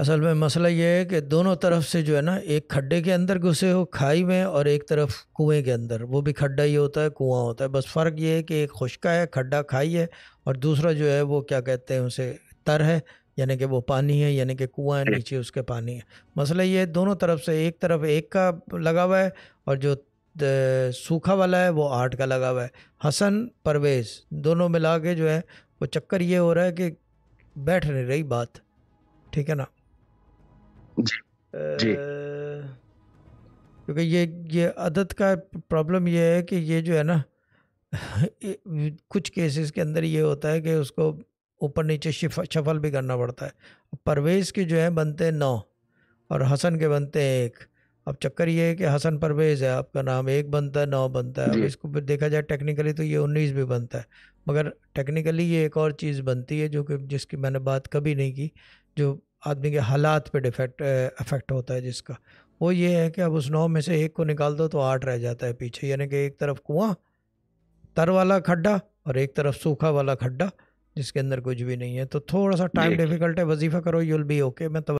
असल में मसला ये है कि दोनों तरफ से जो है ना एक खड्डे के अंदर घुसे हो खाई में और एक तरफ कुएं के अंदर वो भी खड्डा ही होता है कुआं होता है बस फ़र्क ये है कि एक खुशका है खड्डा खाई है और दूसरा जो है वो क्या कहते हैं उसे तर है यानी कि वो पानी है यानी कि कुआं है नीचे उसके पानी है मसला ये है दोनों तरफ से एक तरफ एक का लगा हुआ है और जो सूखा वाला है वो आठ का लगा हुआ है हसन परवेज़ दोनों मिला के जो है वो चक्कर ये हो रहा है कि बैठ नहीं रही बात ठीक है ना जी क्योंकि ये ये आदत का प्रॉब्लम ये है कि ये जो है ना कुछ केसेस के अंदर ये होता है कि उसको ऊपर नीचे शफल भी करना पड़ता है परवेज़ के जो है बनते हैं नौ और हसन के बनते हैं एक अब चक्कर ये है कि हसन परवेज़ है आपका नाम एक बनता है नौ बनता है अब इसको देखा जाए टेक्निकली तो ये उन्नीस भी बनता है मगर टेक्निकली ये एक और चीज़ बनती है जो कि जिसकी मैंने बात कभी नहीं की जो आदमी के हालात पे डिफेक्ट अफेक्ट होता है जिसका वो ये है कि अब उस नौ में से एक को निकाल दो तो आठ रह जाता है पीछे यानी कि एक तरफ कुआं तर वाला खड्डा और एक तरफ सूखा वाला खड्डा जिसके अंदर कुछ भी नहीं है तो थोड़ा सा टाइम डिफिकल्ट है वजीफा करो यूल बी ओके मैं